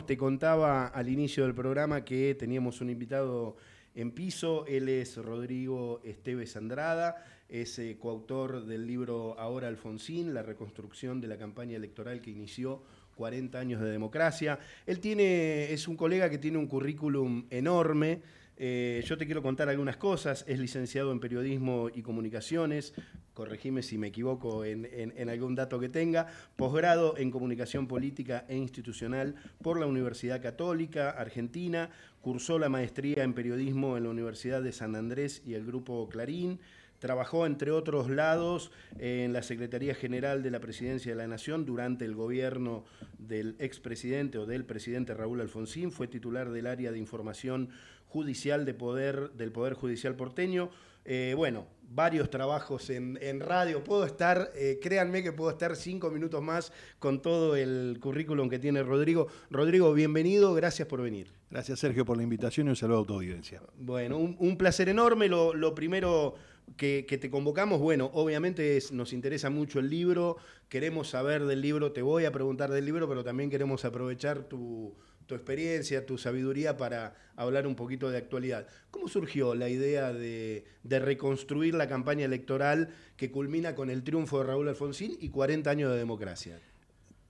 Te contaba al inicio del programa que teníamos un invitado en piso. Él es Rodrigo Esteves Andrada, es eh, coautor del libro Ahora Alfonsín, la reconstrucción de la campaña electoral que inició 40 años de democracia. Él es un colega que tiene un currículum enorme. Eh, yo te quiero contar algunas cosas. Es licenciado en periodismo y comunicaciones. Corregime si me equivoco en, en algún dato que tenga. Posgrado en comunicación política e institucional por la Universidad Católica Argentina. Cursó la maestría en periodismo en la Universidad de San Andrés y el Grupo Clarín. Trabajó, entre otros lados, en la Secretaría General de la Presidencia de la Nación durante el gobierno del expresidente o del presidente Raúl Alfonsín. Fue titular del área de información judicial de poder, del Poder Judicial porteño. Eh, bueno, varios trabajos en, radio. Puedo estar, eh, créanme que puedo estar cinco minutos más con todo el currículum que tiene Rodrigo. Rodrigo, bienvenido, gracias por venir. Gracias, Sergio, por la invitación y un saludo a tu audiencia. Bueno, un, placer enorme. lo primero que, te convocamos, bueno, obviamente nos interesa mucho el libro, queremos saber del libro, te voy a preguntar del libro, pero también queremos aprovechar tu, experiencia, tu sabiduría para hablar un poquito de actualidad. ¿Cómo surgió la idea de, reconstruir la campaña electoral que culmina con el triunfo de Raúl Alfonsín y 40 años de democracia?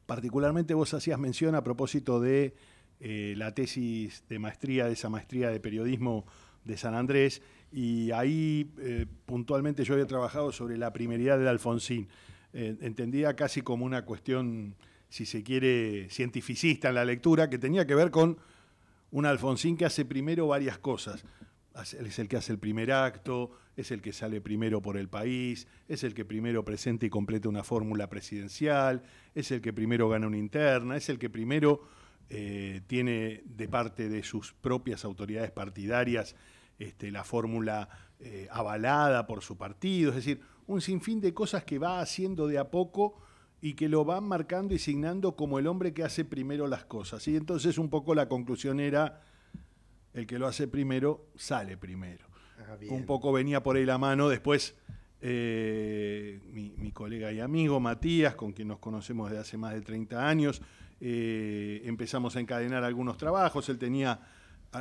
Particularmente vos hacías mención a propósito de eh, la tesis de maestría, de esa maestría de periodismo de San Andrés, y ahí eh, puntualmente yo había trabajado sobre la primeridad del Alfonsín. Eh, entendía casi como una cuestión, si se quiere, cientificista en la lectura, que tenía que ver con un Alfonsín que hace primero varias cosas. Es el que hace el primer acto, es el que sale primero por el país, es el que primero presenta y completa una fórmula presidencial, es el que primero gana una interna, es el que primero eh, tiene de parte de sus propias autoridades partidarias este, la fórmula eh, avalada por su partido, es decir, un sinfín de cosas que va haciendo de a poco y que lo van marcando y signando como el hombre que hace primero las cosas. Y entonces un poco la conclusión era, el que lo hace primero sale primero. Ah, un poco venía por ahí la mano, después eh, mi, colega y amigo Matías, con quien nos conocemos desde hace más de 30 años, eh, empezamos a encadenar algunos trabajos, él tenía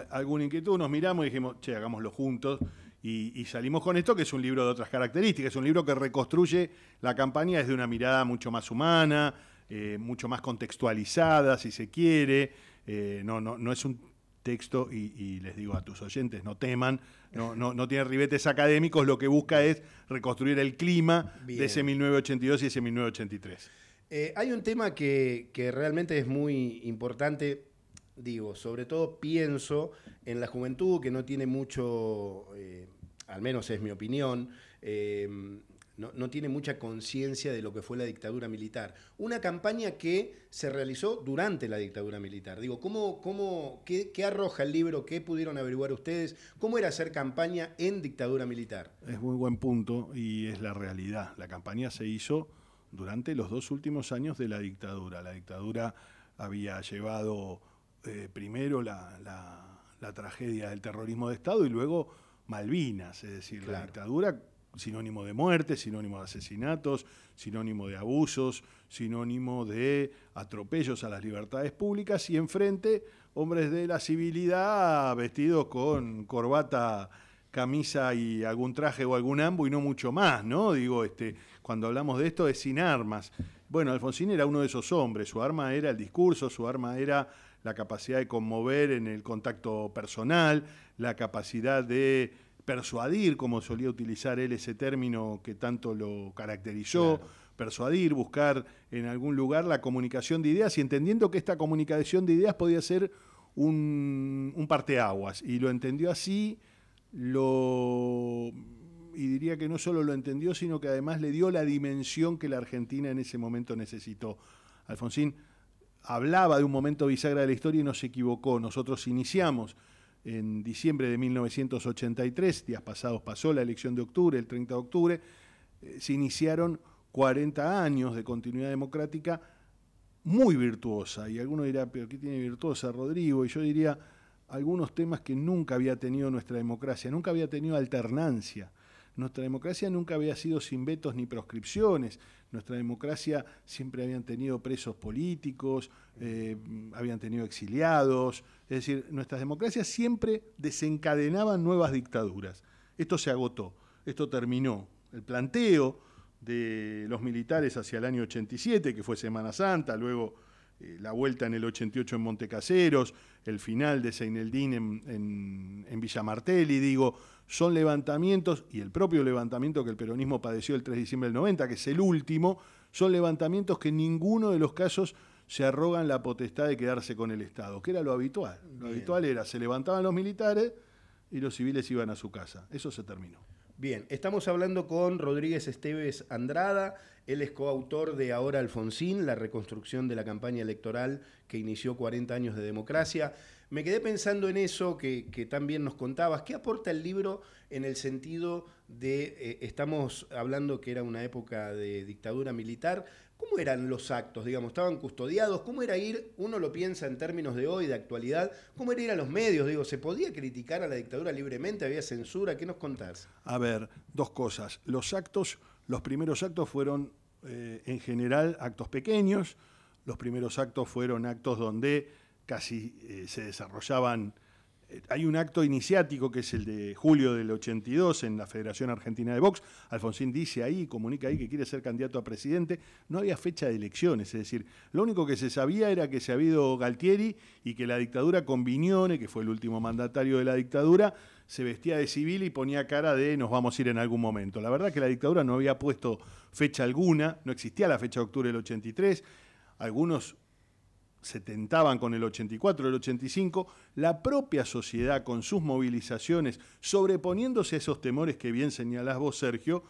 alguna inquietud, nos miramos y dijimos, che, hagámoslo juntos. Y, salimos con esto, que es un libro de otras características, es un libro que reconstruye la campaña desde una mirada mucho más humana, eh, mucho más contextualizada, si se quiere. Eh, no, no, no es un texto y, les digo a tus oyentes, no teman, no, no, no, tiene ribetes académicos, lo que busca es reconstruir el clima de ese 1982 y ese 1983. Eh, hay un tema que realmente es muy importante digo, sobre todo pienso en la juventud que no tiene mucho, eh, al menos es mi opinión, em, no, no, tiene mucha conciencia de lo que fue la dictadura militar. Una campaña que se realizó durante la dictadura militar. Digo, ¿cómo, cómo, qué, qué, arroja el libro? ¿Qué pudieron averiguar ustedes? ¿Cómo era hacer campaña en dictadura militar? Es muy buen punto y es la realidad. La campaña se hizo durante los dos últimos años de la dictadura. La dictadura había llevado eh, primero la, tragedia del terrorismo de Estado y luego Malvinas, es decir, la dictadura sinónimo de muerte, sinónimo de asesinatos, sinónimo de abusos, sinónimo de atropellos a las libertades públicas y enfrente hombres de la civilidad vestidos con corbata, camisa y algún traje o algún ambo y no mucho más, ¿no? Digo, este, cuando hablamos de esto es sin armas. Bueno, Alfonsín era uno de esos hombres, su arma era el discurso, su arma era la capacidad de conmover en el contacto personal, la capacidad de persuadir, como solía utilizar él ese término que tanto lo caracterizó, persuadir, buscar en algún lugar la comunicación de ideas y entendiendo que esta comunicación de ideas podía ser un, un parteaguas. Y lo entendió así, lo y diría que no solo lo entendió, sino que además le dio la dimensión que la Argentina en ese momento necesitó. Alfonsín hablaba de un momento bisagra de la historia y no se equivocó. Nosotros iniciamos en diciembre de 1983, días pasados pasó la elección de octubre, el 30 de octubre, eh, se iniciaron 40 años de continuidad democrática muy virtuosa. Y alguno dirá, pero ¿qué tiene virtuosa, Rodrigo? Y yo diría algunos temas que nunca había tenido nuestra democracia, nunca había tenido alternancia. Nuestra democracia nunca había sido sin vetos ni proscripciones. Nuestra democracia siempre habían tenido presos políticos, eh, habían tenido exiliados. Es decir, nuestras democracias siempre desencadenaban nuevas dictaduras. Esto se agotó, esto terminó. El planteo de los militares hacia el año 87, que fue Semana Santa, luego eh, la vuelta en el 88 en Montecaseros, el final de Seineldín en, en, en digo, son levantamientos, y el propio levantamiento que el peronismo padeció el 3 de diciembre del 90, que es el último, son levantamientos que en ninguno de los casos se arrogan la potestad de quedarse con el Estado, que era lo habitual. Lo habitual era, se levantaban los militares y los civiles iban a su casa. Eso se terminó. Bien, estamos hablando con Rodríguez Esteves Andrada, él es coautor de Ahora Alfonsín, la reconstrucción de la campaña electoral que inició 40 años de democracia. Me quedé pensando en eso que, también nos contabas. ¿Qué aporta el libro en el sentido de, eh, estamos hablando que era una época de dictadura militar, ¿Cómo eran los actos? Digamos, ¿estaban custodiados? ¿Cómo era ir, uno lo piensa en términos de hoy, de actualidad, cómo era ir a los medios? Digo, ¿se podía criticar a la dictadura libremente? ¿Había censura? ¿Qué nos contás? A ver, dos cosas. Los actos, los primeros actos fueron eh, en general actos pequeños, los primeros actos fueron actos donde casi eh, se desarrollaban hay un acto iniciático que es el de julio del 82 en la Federación Argentina de Box. Alfonsín dice ahí, comunica ahí que quiere ser candidato a presidente. No había fecha de elecciones, es decir, lo único que se sabía era que se había habido Galtieri y que la dictadura con Viñone, que fue el último mandatario de la dictadura, se vestía de civil y ponía cara de nos vamos a ir en algún momento. La verdad es que la dictadura no había puesto fecha alguna, no existía la fecha de octubre del 83. Algunos se tentaban con el 84, el 85, la propia sociedad con sus movilizaciones, sobreponiéndose a esos temores que bien señalás vos, Sergio,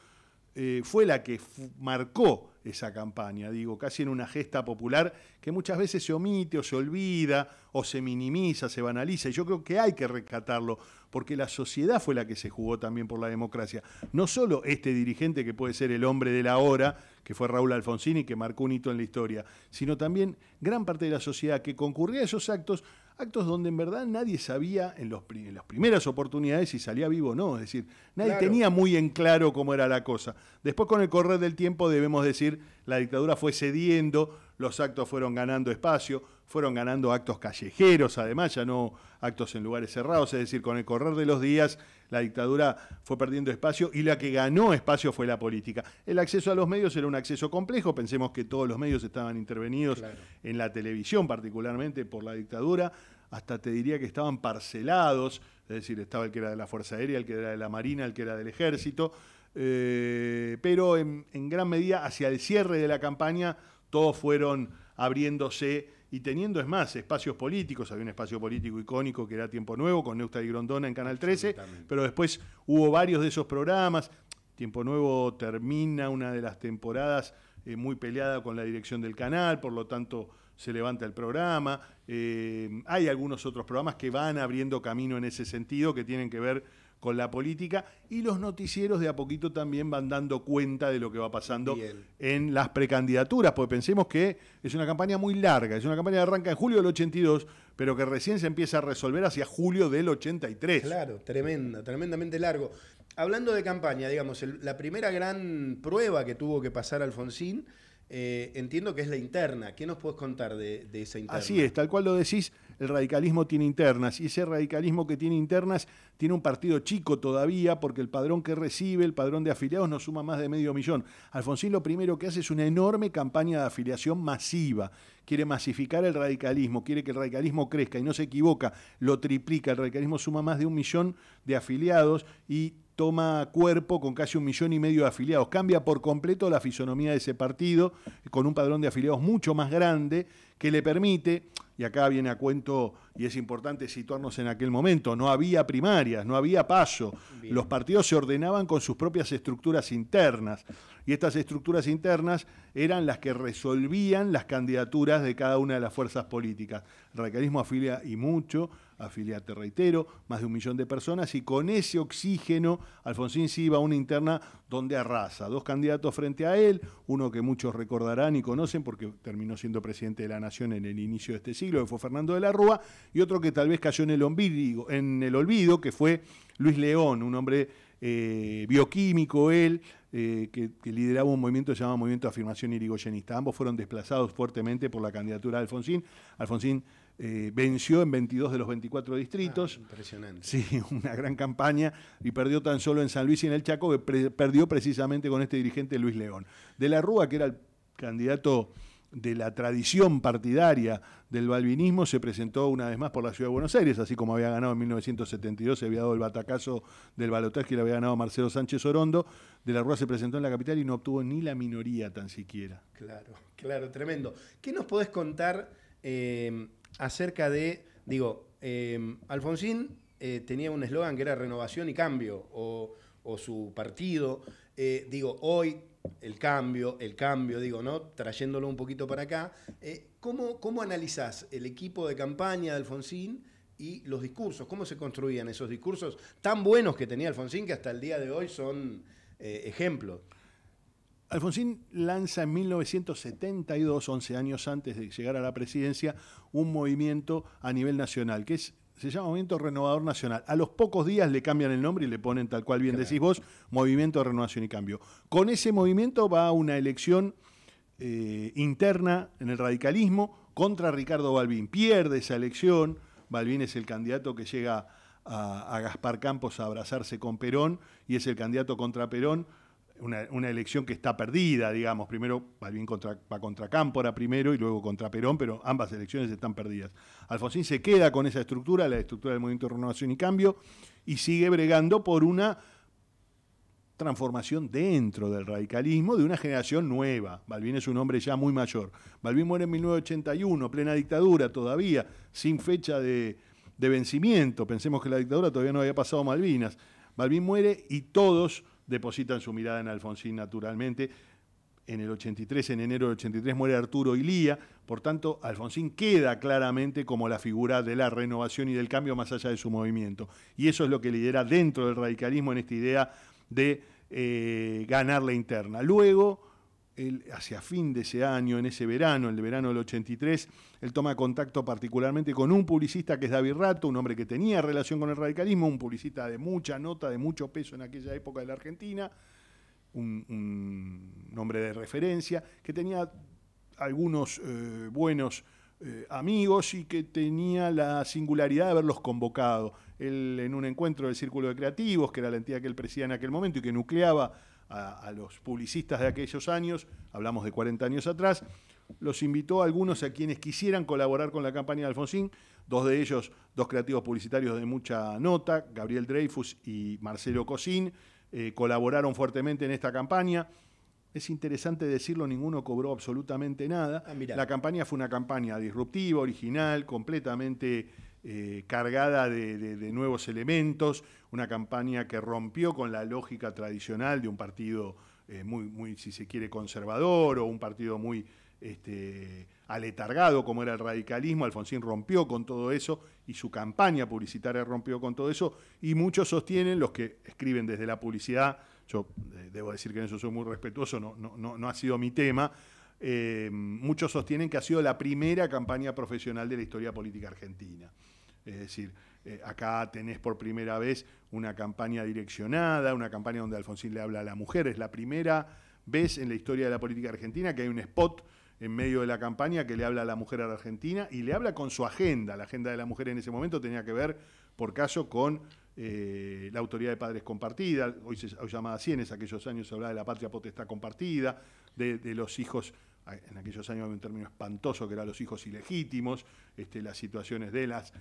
eh, fue la que marcó esa campaña, digo, casi en una gesta popular que muchas veces se omite o se olvida o se minimiza, se banaliza, y yo creo que hay que rescatarlo, porque la sociedad fue la que se jugó también por la democracia. No solo este dirigente que puede ser el hombre de la hora, que fue Raúl y que marcó un hito en la historia, sino también gran parte de la sociedad que concurría a esos actos, actos donde en verdad nadie sabía en, las primeras oportunidades si salía vivo o no, es decir, nadie tenía muy en claro cómo era la cosa. Después con el correr del tiempo debemos decir, la dictadura fue cediendo, los actos fueron ganando espacio, fueron ganando actos callejeros, además, ya no actos en lugares cerrados, es decir, con el correr de los días la dictadura fue perdiendo espacio y la que ganó espacio fue la política. El acceso a los medios era un acceso complejo, pensemos que todos los medios estaban intervenidos en la televisión particularmente por la dictadura, hasta te diría que estaban parcelados, es decir, estaba el que era de la Fuerza Aérea, el que era de la Marina, el que era del Ejército, eh, pero en, en gran medida hacia el cierre de la campaña todos fueron abriéndose y teniendo, es más, espacios políticos. Había un espacio político icónico que era Tiempo Nuevo con Neusta y Grondona en Canal 13, pero después hubo varios de esos programas. Tiempo Nuevo termina una de las temporadas eh, muy peleada con la dirección del canal, por lo tanto se levanta el programa. Eh, hay algunos otros programas que van abriendo camino en ese sentido que tienen que ver con la política y los noticieros de a poquito también van dando cuenta de lo que va pasando en las precandidaturas, porque pensemos que es una campaña muy larga, es una campaña que arranca en julio del 82, pero que recién se empieza a resolver hacia julio del 83. Claro, tremenda, tremendamente largo. Hablando de campaña, digamos, la primera gran prueba que tuvo que pasar Alfonsín eh, entiendo que es la interna. ¿Qué nos puedes contar de, de, esa interna? Así es, tal cual lo decís el radicalismo tiene internas y ese radicalismo que tiene internas tiene un partido chico todavía porque el padrón que recibe, el padrón de afiliados, no suma más de medio millón. Alfonsín lo primero que hace es una enorme campaña de afiliación masiva. Quiere masificar el radicalismo, quiere que el radicalismo crezca y no se equivoca, lo triplica. El radicalismo suma más de un millón de afiliados y toma cuerpo con casi un millón y medio de afiliados. Cambia por completo la fisonomía de ese partido, con un padrón de afiliados mucho más grande que le permite, y acá viene a cuento y es importante situarnos en aquel momento, no había primarias, no había paso, los partidos se ordenaban con sus propias estructuras internas y estas estructuras internas eran las que resolvían las candidaturas de cada una de las fuerzas políticas. El radicalismo afilia y mucho afiliate reitero, más de un millón de personas, y con ese oxígeno Alfonsín sí iba a una interna donde arrasa, dos candidatos frente a él, uno que muchos recordarán y conocen porque terminó siendo presidente de la Nación en el inicio de este siglo, que fue Fernando de la Rúa, y otro que tal vez cayó en el, olvido, en el olvido que fue Luis León, un hombre eh, bioquímico él, eh, que, lideraba un movimiento llamado Movimiento de Afirmación Irigoyenista. Ambos fueron desplazados fuertemente por la candidatura de Alfonsín. Alfonsín eh, venció en 22 de los 24 distritos. Ah, impresionante. Sí, una gran campaña y perdió tan solo en San Luis y en el Chaco, que perdió precisamente con este dirigente Luis León. De la Rúa, que era el candidato de la tradición partidaria del balvinismo se presentó una vez más por la ciudad de Buenos Aires, así como había ganado en 1972, se había dado el batacazo del balotaje que le había ganado Marcelo Sánchez Orondo, de la Rúa se presentó en la capital y no obtuvo ni la minoría tan siquiera. Claro, claro, tremendo. ¿Qué nos podés contar? Eh, acerca de, digo, em, Alfonsín eh, tenía un eslogan que era renovación y cambio, o, su partido, eh, digo, hoy el cambio, el cambio, digo, ¿no? Trayéndolo un poquito para acá, eh, ¿cómo, ¿cómo analizás el equipo de campaña de Alfonsín? y los discursos, cómo se construían esos discursos tan buenos que tenía Alfonsín que hasta el día de hoy son ejemplos. Alfonsín lanza en 1972, 11 años antes de llegar a la presidencia, un movimiento a nivel nacional, que se llama Movimiento Renovador Nacional. A los pocos días le cambian el nombre y le ponen tal cual bien decís vos, Movimiento de Renovación y Cambio. Con ese movimiento va a una elección eh, interna en el radicalismo contra Ricardo Balbín. Pierde esa elección, Balbín es el candidato que llega a Gaspar Campos a abrazarse con Perón y es el candidato contra Perón una, elección que está perdida, digamos. Primero Balvin contra, va contra Cámpora primero y luego contra Perón, pero ambas elecciones están perdidas. Alfonsín se queda con esa estructura, la estructura del Movimiento de Renovación y Cambio, y sigue bregando por una transformación dentro del radicalismo de una generación nueva. Balbín es un hombre ya muy mayor. Balbín muere en 1981, plena dictadura todavía, sin fecha de, de vencimiento. Pensemos que la dictadura todavía no había pasado Malvinas. Balbín muere y todos depositan su mirada en Alfonsín naturalmente. En el 83, en enero del 83, muere Arturo Ilía, por tanto, Alfonsín queda claramente como la figura de la renovación y del cambio más allá de su movimiento. Y eso es lo que lidera dentro del radicalismo en esta idea de eh, ganar la interna. Luego, hacia fin de ese año, en ese verano, el verano del 83, él toma contacto particularmente con un publicista que es David Rato, un hombre que tenía relación con el radicalismo, un publicista de mucha nota, de mucho peso en aquella época de la Argentina, un, nombre hombre de referencia, que tenía algunos eh, buenos eh, amigos y que tenía la singularidad de haberlos convocado. Él en un encuentro del Círculo de Creativos, que era la entidad que él presidía en aquel momento y que nucleaba a, los publicistas de aquellos años, hablamos de 40 años atrás, los invitó a algunos a quienes quisieran colaborar con la campaña de Alfonsín, dos de ellos, dos creativos publicitarios de mucha nota, Gabriel Dreyfus y Marcelo Cosín, eh, colaboraron fuertemente en esta campaña. Es interesante decirlo, ninguno cobró absolutamente nada. Ah, la campaña fue una campaña disruptiva, original, completamente eh, cargada de, nuevos elementos, una campaña que rompió con la lógica tradicional de un partido eh, muy, si se quiere, conservador o un partido muy este, aletargado como era el radicalismo. Alfonsín rompió con todo eso y su campaña publicitaria rompió con todo eso. Y muchos sostienen, los que escriben desde la publicidad, yo eh, debo decir que en eso soy muy respetuoso, no, ha sido mi tema. muchos sostienen que ha sido la primera campaña profesional de la historia política argentina. Es decir, eh, acá tenés por primera vez una campaña direccionada, una campaña donde Alfonsín le habla a la mujer. Es la primera vez en la historia de la política argentina que hay un spot en medio de la campaña que le habla a la mujer a la Argentina y le habla con su agenda. La agenda de la mujer en ese momento tenía que ver, por caso, con eh, la autoridad de padres compartida, hoy, se, hoy llamada Cienes, aquellos años se hablaba de la patria potestad compartida, de, los hijos en aquellos años había un término espantoso que era los hijos ilegítimos, este, las situaciones de las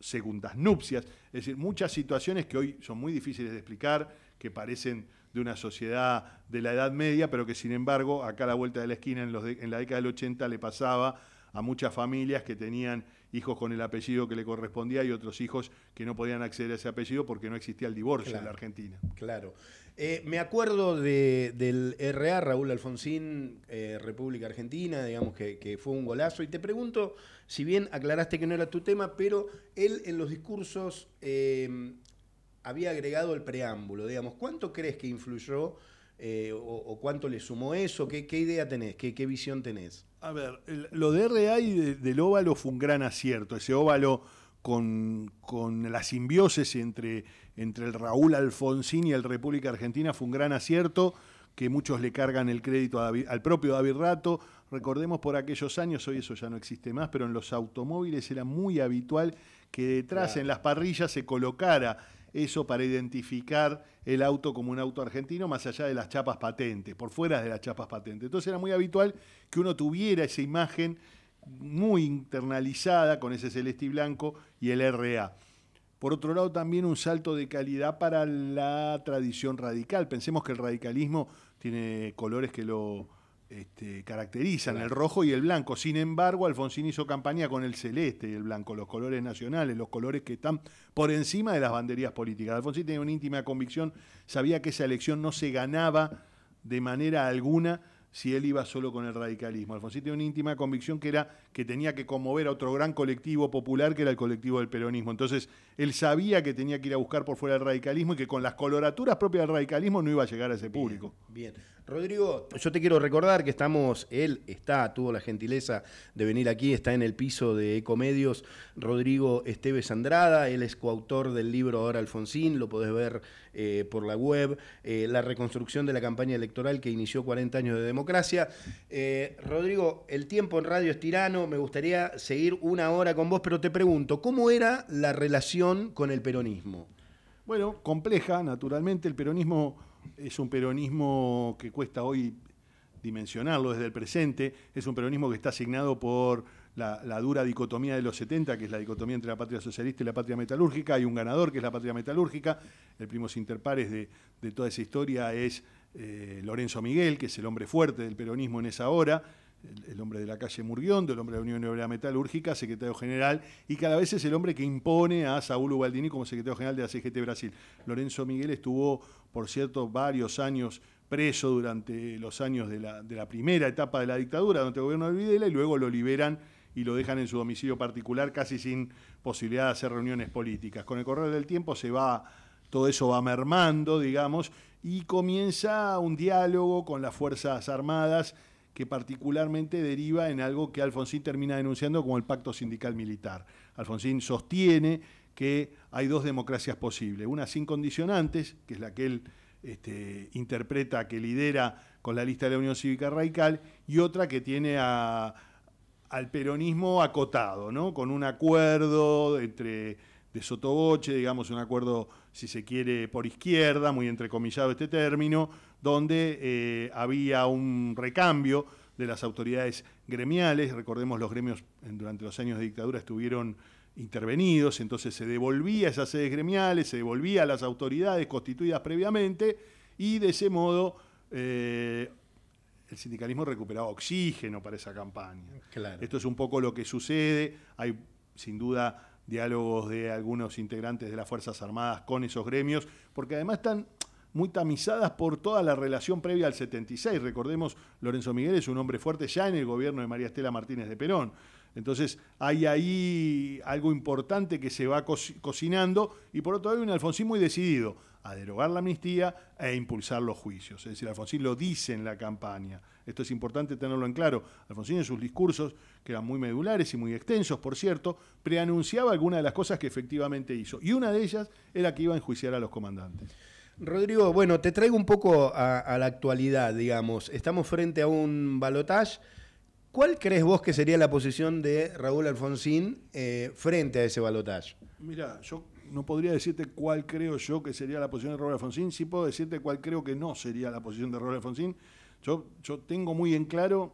segundas nupcias, es decir, muchas situaciones que hoy son muy difíciles de explicar, que parecen de una sociedad de la Edad Media, pero que sin embargo acá a la vuelta de la esquina en, los en la década del 80 le pasaba a muchas familias que tenían hijos con el apellido que le correspondía y otros hijos que no podían acceder a ese apellido porque no existía el divorcio en la Argentina. Claro. Eh, me acuerdo del RA, Raúl Alfonsín, eh, República Argentina, digamos que, fue un golazo. Y te pregunto, si bien aclaraste que no era tu tema, pero él en los discursos eh, había agregado el preámbulo, digamos, ¿cuánto crees que influyó o, cuánto le sumó eso? ¿Qué, idea tenés? ¿Qué, visión tenés? A ver, lo de RA y del óvalo fue un gran acierto, ese óvalo con, con, la simbiosis entre, entre el Raúl Alfonsín y el República Argentina fue un gran acierto, que muchos le cargan el crédito al propio David Rato. Recordemos por aquellos años, hoy eso ya no existe más, pero en los automóviles era muy habitual que detrás en las parrillas se colocara eso para identificar el auto como un auto argentino, más allá de las chapas patentes, por fuera de las chapas patentes. Entonces era muy habitual que uno tuviera esa imagen muy internalizada con ese celeste y blanco y el RA. Por otro lado, también un salto de calidad para la tradición radical. Pensemos que el radicalismo tiene colores que lo este, caracterizan, el rojo y el blanco. Sin embargo, Alfonsín hizo campaña con el celeste y el blanco, los colores nacionales, los colores que están por encima de las banderías políticas. Alfonsín tenía una íntima convicción, sabía que esa elección no se ganaba de manera alguna si él iba solo con el radicalismo. Alfonsín tenía una íntima convicción que era que tenía que conmover a otro gran colectivo popular que era el colectivo del peronismo. Entonces, él sabía que tenía que ir a buscar por fuera el radicalismo y que con las coloraturas propias del radicalismo no iba a llegar a ese público. bien. Rodrigo, yo te quiero recordar que estamos, él está, tuvo la gentileza de venir aquí, está en el piso de Ecomedios, Rodrigo Esteves Andrada, él es coautor del libro Ahora Alfonsín, lo podés ver eh, por la web, eh, la reconstrucción de la campaña electoral que inició 40 años de democracia. Eh, Rodrigo, el tiempo en radio es tirano, me gustaría seguir una hora con vos, pero te pregunto, ¿cómo era la relación con el peronismo? Bueno, compleja, naturalmente, el peronismo es un peronismo que cuesta hoy dimensionarlo desde el presente, es un peronismo que está asignado por la, dura dicotomía de los 70, que es la dicotomía entre la patria socialista y la patria metalúrgica, hay un ganador que es la patria metalúrgica, el primo interpares de, de toda esa historia es eh, Lorenzo Miguel, que es el hombre fuerte del peronismo en esa hora, el, hombre de la calle Murguiondo, el hombre de la Unión Europea Metalúrgica, secretario general, y cada vez es el hombre que impone a Saúl Ubaldini como secretario general de la CGT Brasil. Lorenzo Miguel estuvo, por cierto, varios años preso durante los años de la, primera etapa de la dictadura, durante el gobierno de Videla, y luego lo liberan y lo dejan en su domicilio particular, casi sin posibilidad de hacer reuniones políticas. Con el correr del tiempo se va todo eso va mermando, digamos, y comienza un diálogo con las Fuerzas Armadas que particularmente deriva en algo que Alfonsín termina denunciando como el pacto sindical militar. Alfonsín sostiene que hay dos democracias posibles, una sin condicionantes, que es la que él este, interpreta, que lidera con la lista de la Unión Cívica Radical, y otra que tiene al peronismo acotado, ¿no? con un acuerdo entre de sotoboche, digamos un acuerdo, si se quiere, por izquierda, muy entrecomillado este término, donde eh, había un recambio de las autoridades gremiales, recordemos los gremios durante los años de dictadura estuvieron intervenidos, entonces se devolvía esas sedes gremiales, se devolvía a las autoridades constituidas previamente y de ese modo eh, el sindicalismo recuperaba oxígeno para esa campaña. Claro. Esto es un poco lo que sucede, hay sin duda diálogos de algunos integrantes de las Fuerzas Armadas con esos gremios, porque además están muy tamizadas por toda la relación previa al 76. Recordemos, Lorenzo Miguel es un hombre fuerte ya en el gobierno de María Estela Martínez de Perón. Entonces hay ahí algo importante que se va cocinando y por otro lado hay un Alfonsín muy decidido a derogar la amnistía e impulsar los juicios. Es decir, Alfonsín lo dice en la campaña. Esto es importante tenerlo en claro. Alfonsín en sus discursos, que eran muy medulares y muy extensos, por cierto, preanunciaba algunas de las cosas que efectivamente hizo. Y una de ellas era que iba a enjuiciar a los comandantes. Rodrigo, bueno, te traigo un poco a, la actualidad, digamos. Estamos frente a un balotaje. ¿Cuál crees vos que sería la posición de Raúl Alfonsín eh, frente a ese balotaje? Mira, yo no podría decirte cuál creo yo que sería la posición de Robert Alfonsín, sí puedo decirte cuál creo que no sería la posición de Robert Alfonsín. Yo, yo tengo muy en claro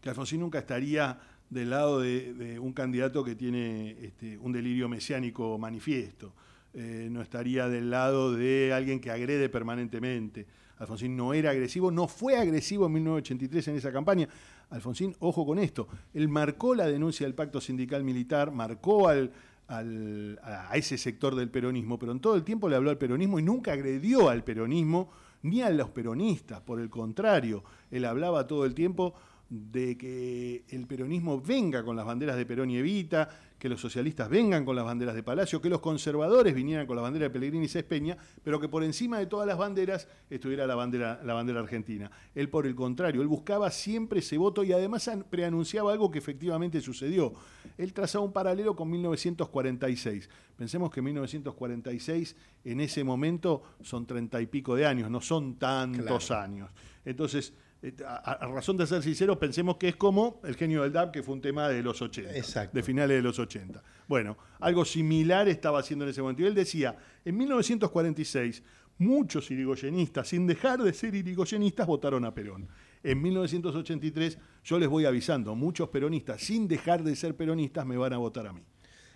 que Alfonsín nunca estaría del lado de, un candidato que tiene este, un delirio mesiánico manifiesto. Eh, no estaría del lado de alguien que agrede permanentemente. Alfonsín no era agresivo, no fue agresivo en 1983 en esa campaña. Alfonsín, ojo con esto, él marcó la denuncia del pacto sindical militar, marcó al, a ese sector del peronismo, pero en todo el tiempo le habló al peronismo y nunca agredió al peronismo ni a los peronistas, por el contrario, él hablaba todo el tiempo de que el peronismo venga con las banderas de Perón y Evita que los socialistas vengan con las banderas de Palacio, que los conservadores vinieran con la bandera de Pellegrini y Cespeña, pero que por encima de todas las banderas estuviera la bandera, la bandera argentina. Él, por el contrario, él buscaba siempre ese voto y además preanunciaba algo que efectivamente sucedió. Él trazaba un paralelo con 1946. Pensemos que 1946, en ese momento, son treinta y pico de años, no son tantos años. Entonces, eh, a, razón de ser sinceros, pensemos que es como el genio del DAP, que fue un tema de los 80, de finales de los 80. Bueno, algo similar estaba haciendo en ese momento. Y él decía, en 1946, muchos irigoyenistas, sin dejar de ser irigoyenistas, votaron a Perón. En 1983, yo les voy avisando, muchos peronistas, sin dejar de ser peronistas, me van a votar a mí.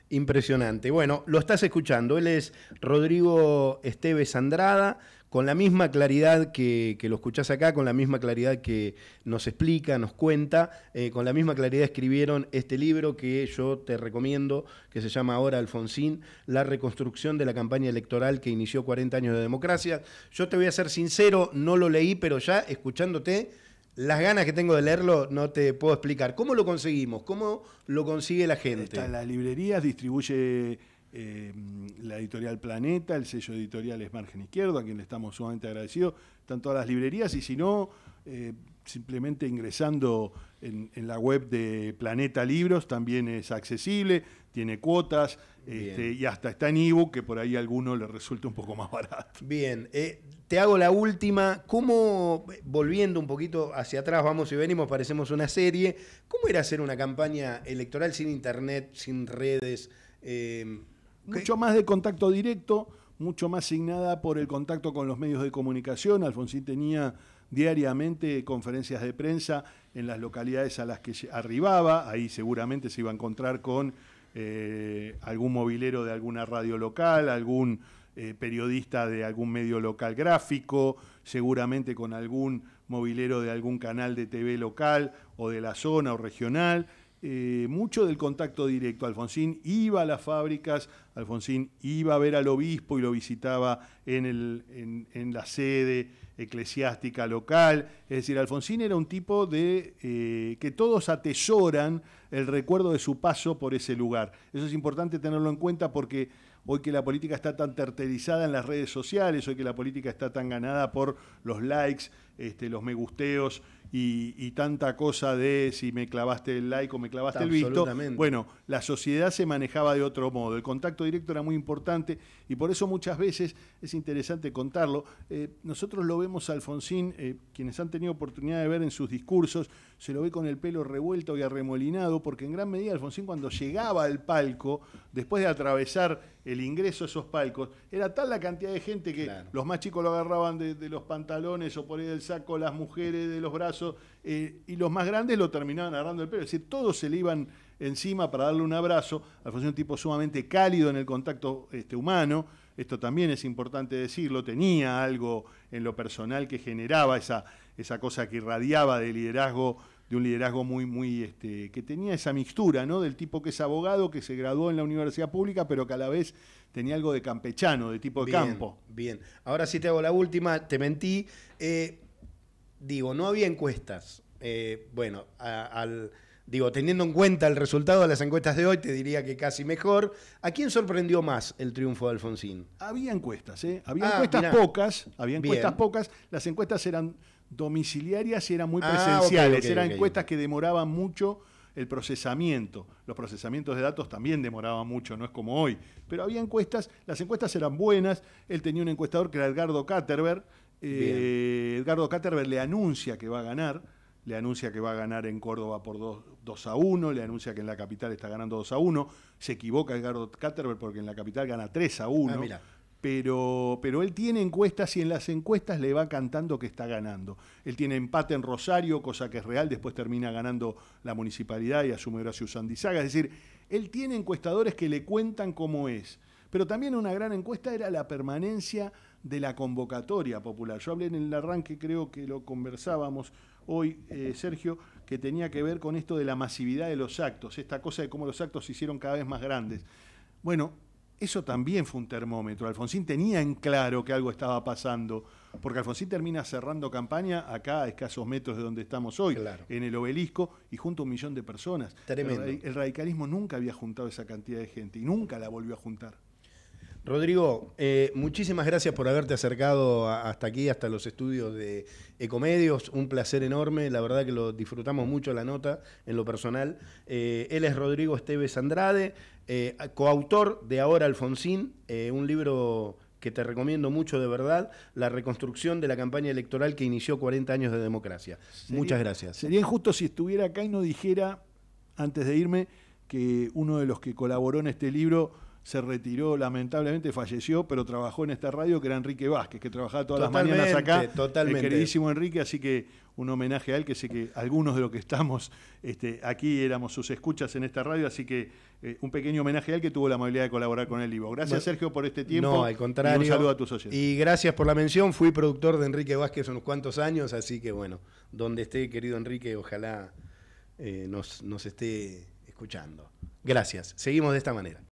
Impresionante. Bueno, lo estás escuchando. Él es Rodrigo Esteves Andrada, con la misma claridad que, lo escuchás acá, con la misma claridad que nos explica, nos cuenta, eh, con la misma claridad escribieron este libro que yo te recomiendo, que se llama ahora Alfonsín, La reconstrucción de la campaña electoral que inició 40 años de democracia. Yo te voy a ser sincero, no lo leí, pero ya escuchándote, las ganas que tengo de leerlo no te puedo explicar. ¿Cómo lo conseguimos? ¿Cómo lo consigue la gente? Está en las librerías, distribuye Em, la editorial Planeta, el sello editorial es Margen Izquierdo, a quien le estamos sumamente agradecidos. Están todas las librerías y si no, eh, simplemente ingresando en, la web de Planeta Libros también es accesible, tiene cuotas este, y hasta está en ebook, que por ahí a alguno le resulta un poco más barato. Bien, eh, te hago la última. ¿Cómo, volviendo un poquito hacia atrás, vamos y venimos, parecemos una serie, ¿cómo era hacer una campaña electoral sin internet, sin redes? Eh, mucho más de contacto directo, mucho más signada por el contacto con los medios de comunicación. Alfonsín tenía diariamente conferencias de prensa en las localidades a las que arribaba, ahí seguramente se iba a encontrar con eh, algún movilero de alguna radio local, algún eh, periodista de algún medio local gráfico, seguramente con algún movilero de algún canal de TV local o de la zona o regional. Eh, mucho del contacto directo. Alfonsín iba a las fábricas, Alfonsín iba a ver al obispo y lo visitaba en, la sede eclesiástica local. Es decir, Alfonsín era un tipo de eh, que todos atesoran el recuerdo de su paso por ese lugar. Eso es importante tenerlo en cuenta porque hoy que la política está tan terterizada en las redes sociales, hoy que la política está tan ganada por los likes, este, los me gusteos y, tanta cosa de si me clavaste el like o me clavaste el visto. Bueno, la sociedad se manejaba de otro modo. El contacto directo era muy importante y por eso muchas veces es interesante contarlo. Eh, nosotros lo vemos a Alfonsín, eh, quienes han tenido oportunidad de ver en sus discursos, se lo ve con el pelo revuelto y arremolinado, porque en gran medida Alfonsín cuando llegaba al palco, después de atravesar el ingreso a esos palcos, era tal la cantidad de gente que los más chicos lo agarraban de, de los pantalones o por ahí del saco las mujeres de los brazos, eh, y los más grandes lo terminaban agarrando el pelo. Es decir, todos se le iban encima para darle un abrazo. Alfonso es un tipo sumamente cálido en el contacto este, humano, esto también es importante decirlo, tenía algo en lo personal que generaba esa, esa cosa que irradiaba de liderazgo de un liderazgo muy, muy, este, que tenía esa mixtura, ¿no? Del tipo que es abogado, que se graduó en la universidad pública, pero que a la vez tenía algo de campechano, de tipo de campo. Bien, ahora sí te hago la última, te mentí. Eh, digo, no había encuestas. Eh, bueno, al, digo, teniendo en cuenta el resultado de las encuestas de hoy, te diría que casi mejor. ¿A quién sorprendió más el triunfo de Alfonsín? Había encuestas, ¿eh? Había ah, encuestas pocas, había encuestas pocas. Las encuestas eran domiciliarias y eran muy ah, presenciales. eran encuestas que demoraban mucho el procesamiento. Los procesamientos de datos también demoraban mucho, no es como hoy. Pero había encuestas, las encuestas eran buenas. Él tenía un encuestador que era Edgardo Caterberg, eh, Edgardo Caterberg le anuncia que va a ganar, le anuncia que va a ganar en Córdoba por 2, a 1, le anuncia que en la capital está ganando 2 a 1. Se equivoca Edgardo Caterberg porque en la capital gana 3 a 1. Ah, pero, pero él tiene encuestas y en las encuestas le va cantando que está ganando. Él tiene empate en Rosario, cosa que es real, después termina ganando la municipalidad y asume Horacio Sandizaga. Es decir, él tiene encuestadores que le cuentan cómo es. Pero también una gran encuesta era la permanencia de la convocatoria popular. Yo hablé en el arranque, creo que lo conversábamos hoy, eh, Sergio, que tenía que ver con esto de la masividad de los actos, esta cosa de cómo los actos se hicieron cada vez más grandes. Bueno, eso también fue un termómetro. Alfonsín tenía en claro que algo estaba pasando, porque Alfonsín termina cerrando campaña acá a escasos metros de donde estamos hoy, en el obelisco, y junto a un millón de personas. Tremendo. el radicalismo nunca había juntado esa cantidad de gente y nunca la volvió a juntar. Rodrigo, eh, muchísimas gracias por haberte acercado hasta aquí, hasta los estudios de Ecomedios. Un placer enorme, la verdad que lo disfrutamos mucho la nota en lo personal. Eh, él es Rodrigo Esteves Andrade, eh, coautor de Ahora Alfonsín, un libro que te recomiendo mucho de verdad, la reconstrucción de la campaña electoral que inició 40 años de democracia. Muchas gracias. Sería injusto si estuviera acá y no dijera, antes de irme, que uno de los que colaboró en este libro se retiró, lamentablemente falleció, pero trabajó en esta radio que era Enrique Vázquez, que trabajaba todas las mañanas acá. Totalmente. El queridísimo Enrique, así que un homenaje a él, que sé que algunos de los que estamos este, aquí éramos sus escuchas en esta radio, así que eh, un pequeño homenaje a él que tuvo la amabilidad de colaborar con el libro. Gracias, Sergio, por este tiempo. No, al contrario. Y un saludo a tus socios. Y gracias por la mención. Fui productor de Enrique Vázquez unos cuantos años, así que bueno, donde esté, querido Enrique, ojalá eh, nos, nos esté escuchando. Gracias. Seguimos de esta manera.